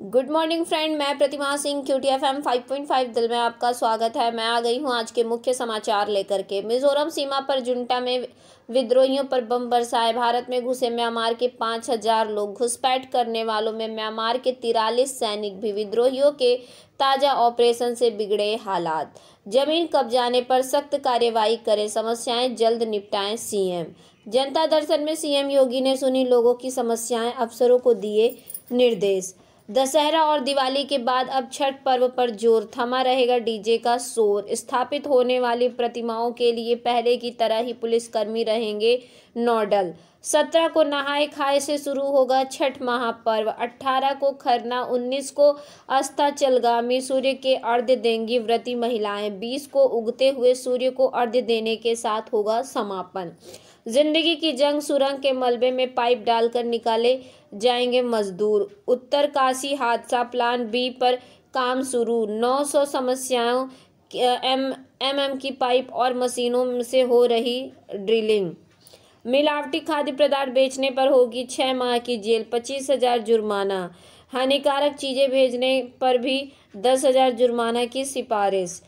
good morning friend मैं Pratima Singh Q T F M five point five दिल में आपका स्वागत है मैं आ गई हूँ आज के मुख्य समाचार लेकर के मिजोरम सीमा पर जुंटा में विद्रोहियों पर बम बरसाए भारत में घुसे म्यांमार के पाँच हजार लोग घुसपैठ करने वालों में म्यांमार के तिरालीस सैनिक भी विद्रोहियों के ताज़ा ऑपरेशन से बिगड़े हालात जमीन कब्जाने पर सख्त कार्यवाही करें समस्याएं जल्द निपटाएं सीएम जनता दर्शन में सीएम योगी ने सुनी लोगों की समस्याएं अफसरों को दिए निर्देश दशहरा और दिवाली के बाद अब छठ पर्व पर जोर थमा रहेगा डीजे का शोर स्थापित होने वाली प्रतिमाओं के लिए पहले की तरह ही पुलिसकर्मी रहेंगे नोडल सत्रह को नहाए खाए से शुरू होगा छठ महापर्व अट्ठारह को खरना उन्नीस को अस्था चलगामी सूर्य के अर्घ्य देंगी व्रती महिलाएं बीस को उगते हुए सूर्य को अर्ध देने के साथ होगा समापन जिंदगी की जंग सुरंग के मलबे में पाइप डालकर निकाले जाएंगे मजदूर उत्तर काशी हादसा प्लान बी पर काम शुरू 900 समस्याओं एम एम एम की पाइप और मशीनों से हो रही ड्रिलिंग मिलावटी खाद्य पदार्थ बेचने पर होगी छः माह की जेल पच्चीस हजार जुर्माना हानिकारक चीज़ें भेजने पर भी दस हजार जुर्माना की सिफारिश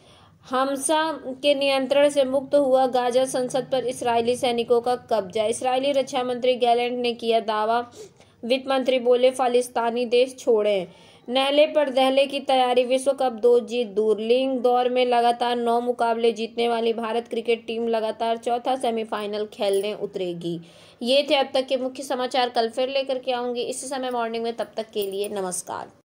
हमसा के नियंत्रण से मुक्त हुआ गाजा संसद पर इसराइली सैनिकों का कब्जा इसराइली रक्षा मंत्री गैलेंट ने किया दावा वित्त मंत्री बोले फालिस्तानी देश छोड़ें नहले पर दहले की तैयारी विश्व कप दो जीत दूर लिंग दौर में लगातार नौ मुकाबले जीतने वाली भारत क्रिकेट टीम लगातार चौथा सेमीफाइनल खेलने उतरेगी ये थे अब तक के मुख्य समाचार कल फिर लेकर के आऊंगी इसी समय मॉर्निंग में तब तक के लिए नमस्कार